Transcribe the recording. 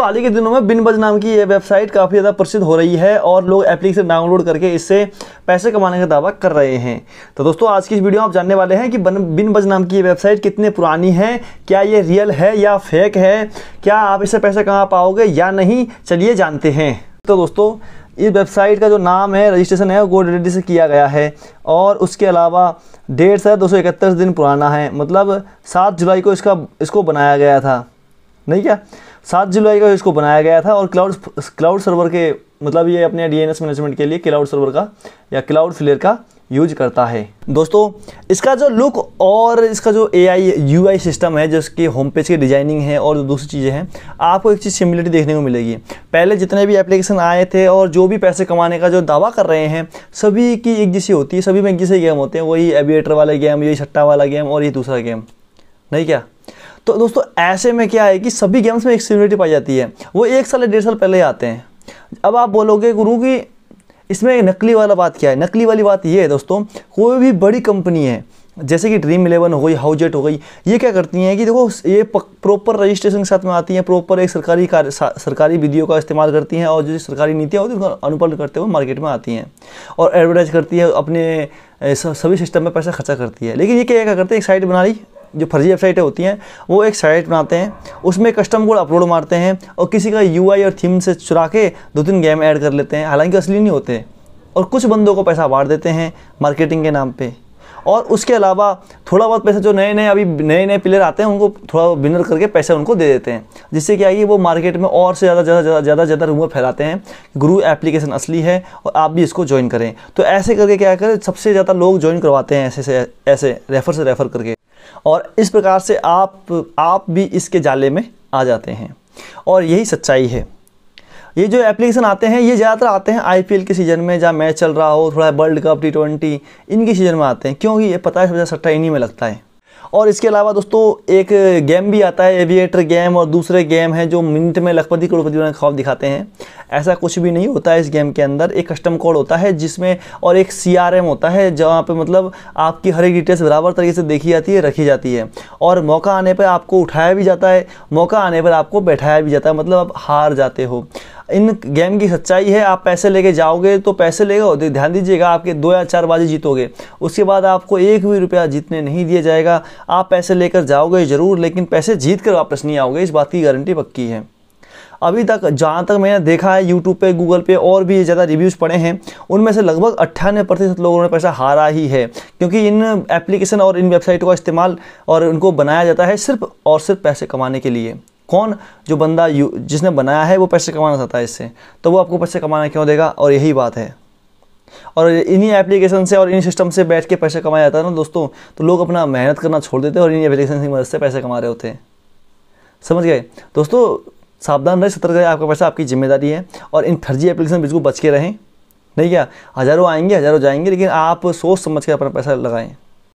दोस्तों हाल ही के दिनों में बिन बज नाम की ये वेबसाइट काफ़ी ज़्यादा प्रसिद्ध हो रही है और लोग एप्लीकेशन डाउनलोड करके इससे पैसे कमाने का दावा कर रहे हैं तो दोस्तों आज की इस वीडियो में आप जानने वाले हैं कि बन बिन बज नाम की ये वेबसाइट कितनी पुरानी है क्या ये रियल है या फेक है क्या आप इससे पैसे कमा पाओगे या नहीं चलिए जानते हैं तो दोस्तों इस वेबसाइट का जो नाम है रजिस्ट्रेशन है वो गोड रेडी से किया गया है और उसके अलावा डेट सौ दो सौ इकहत्तर दिन पुराना है मतलब सात जुलाई को इसका इसको बनाया गया था नहीं क्या सात जुलाई का इसको बनाया गया था और क्लाउड क्लाउड सर्वर के मतलब ये अपने डीएनएस मैनेजमेंट के लिए क्लाउड सर्वर का या क्लाउड फ्लेयर का यूज करता है दोस्तों इसका जो लुक और इसका जो ए आई यू आई सिस्टम है जिसके होम पेज की डिजाइनिंग है और जो दूसरी चीज़ें हैं आपको एक चीज़ सिमिलिटी देखने को मिलेगी पहले जितने भी एप्लीकेशन आए थे और जो भी पैसे कमाने का जो दावा कर रहे हैं सभी की एक जैसी होती है सभी में एक जैसे गेम होते हैं वही एविएटर वाला गेम यही सट्टा वाला गेम और ये दूसरा गेम नहीं क्या तो दोस्तों ऐसे में क्या है कि सभी गेम्स में एक सिमिलरिटी पाई जाती है वो एक साल या डेढ़ साल पहले आते हैं अब आप बोलोगे गुरु की इसमें नकली वाला बात क्या है नकली वाली बात ये है दोस्तों कोई भी बड़ी कंपनी है जैसे कि ड्रीम इलेवन हो गई हाउजेट हो गई ये क्या करती हैं कि देखो ये प्रॉपर रजिस्ट्रेशन के साथ में आती हैं प्रॉपर एक सरकारी कार्य सरकारी विधियों का इस्तेमाल करती हैं और जो सरकारी नीतियाँ होती हैं उनका अनुपालन करते हुए मार्केट में आती हैं और एडवर्टाइज करती है अपने सभी सिस्टम में पैसा खर्चा करती है लेकिन ये क्या क्या करते हैं एक साइट बना ली जो फर्जी वेबसाइटें होती हैं वो एक साइट बनाते हैं उसमें कस्टम कोड अपलोड मारते हैं और किसी का यू और थीम से चुरा के दो तीन गेम ऐड कर लेते हैं हालांकि असली नहीं होते और कुछ बंदों को पैसा बांट देते हैं मार्केटिंग के नाम पर और उसके अलावा थोड़ा बहुत पैसा जो नए नए अभी नए नए प्लेयर आते हैं उनको थोड़ा विनर करके पैसे उनको दे देते हैं जिससे क्या है वो मार्केट में और से ज़्यादा ज़्यादा ज़्यादा ज़्यादा ज़्यादा रूमर फैलाते हैं गुरु एप्लीकेशन असली है और आप भी इसको ज्वाइन करें तो ऐसे करके क्या करें सबसे ज़्यादा लोग ज्वाइन करवाते हैं ऐसे से ऐसे रेफ़र से रेफ़र करके और इस प्रकार से आप आप भी इसके जाले में आ जाते हैं और यही सच्चाई है ये जो एप्लीकेशन आते हैं ये ज़्यादातर आते हैं आई के सीज़न में जहाँ मैच चल रहा हो थोड़ा वर्ल्ड कप टी ट्वेंटी इनके सीज़न में आते हैं क्योंकि ये पता है सबसे सट्टा इन्हीं में लगता है और इसके अलावा दोस्तों एक गेम भी आता है एविएटर गेम और दूसरे गेम हैं जो मिनट में लखपति करोड़पति बनाने का खौफ दिखाते हैं ऐसा कुछ भी नहीं होता है इस गेम के अंदर एक कस्टम कोड होता है जिसमें और एक सी होता है जहाँ पर मतलब आपकी हर एक डिटेल्स बराबर तरीके से देखी जाती है रखी जाती है और मौका आने पर आपको उठाया भी जाता है मौका आने पर आपको बैठाया भी जाता है मतलब आप हार जाते हो इन गेम की सच्चाई है आप पैसे लेके जाओगे तो पैसे लेगा ध्यान दीजिएगा आपके दो या चार बाजी जीतोगे उसके बाद आपको एक भी रुपया जीतने नहीं दिया जाएगा आप पैसे लेकर जाओगे ज़रूर लेकिन पैसे जीत कर वापस नहीं आओगे इस बात की गारंटी पक्की है अभी तक जहाँ तक मैंने देखा है यूट्यूब पे गूगल पे और भी ज़्यादा रिव्यूज़ पड़े हैं उनमें से लगभग अट्ठानवे प्रतिशत लोगों ने पैसा हारा ही है क्योंकि इन एप्लीकेशन और इन वेबसाइट का इस्तेमाल और उनको बनाया जाता है सिर्फ और सिर्फ पैसे कमाने के लिए कौन जो बंदा जिसने बनाया है वो पैसे कमाना चाहता है इससे तो वो आपको पैसे कमाना क्यों देगा और यही बात है और इन्हीं एप्लीकेशन से और इन सिस्टम से बैठ के पैसा कमाया जाता है ना दोस्तों तो लोग अपना मेहनत करना छोड़ देते हैं और इन्हीं एप्लीकेशन की मदद से पैसे कमा रहे होते हैं समझ गए दोस्तों सावधान रहे सतर्क रहे आपका पैसा आपकी जिम्मेदारी है और इन फर्जी एप्लीकेशन बिल्कुल बच के रहें नहीं क्या हज़ारों आएंगे हज़ारों जाएंगे लेकिन आप सोच समझ कर अपना पैसा लगाएं